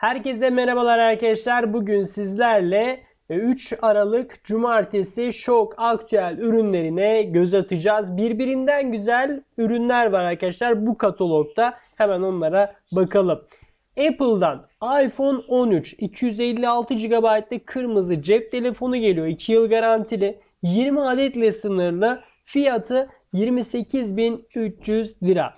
Herkese merhabalar arkadaşlar. Bugün sizlerle 3 e, Aralık Cumartesi şok aktüel ürünlerine göz atacağız. Birbirinden güzel ürünler var arkadaşlar bu katalogda. Hemen onlara bakalım. Apple'dan iPhone 13 256 GB'lık kırmızı cep telefonu geliyor. 2 yıl garantili. 20 adetle sınırlı. Fiyatı 28.300 lira.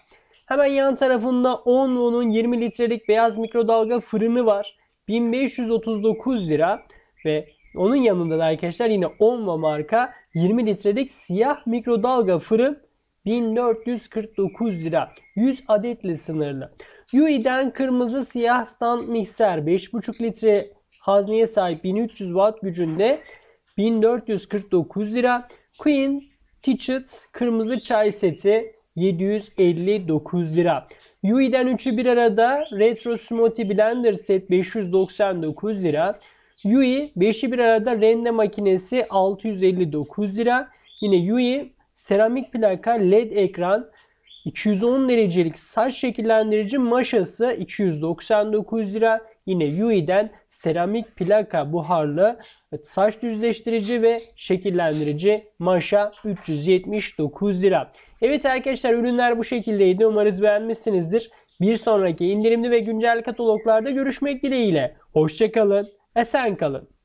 Hemen yan tarafında Onro'nun 20 litrelik beyaz mikrodalga fırını var. 1539 lira ve onun yanında da arkadaşlar yine Onva marka 20 litrelik siyah mikrodalga fırın 1449 lira. 100 adetli sınırlı. Yui'den kırmızı siyah stand mikser 5,5 litre hazneye sahip 1300 watt gücünde 1449 lira. Queen Kitchen kırmızı çay seti 759 lira. Yui'den 3'ü bir arada Retro Smoothie Blender Set 599 lira. Yui 5'i bir arada rende makinesi 659 lira. Yine Yui seramik plaka LED ekran 210 derecelik saç şekillendirici maşası 299 lira. Yine Yui'den seramik plaka buharlı saç düzleştirici ve şekillendirici maşa 379 lira. Evet arkadaşlar ürünler bu şekildeydi. Umarız beğenmişsinizdir. Bir sonraki indirimli ve güncel kataloglarda görüşmek dileğiyle. Hoşçakalın, esen kalın.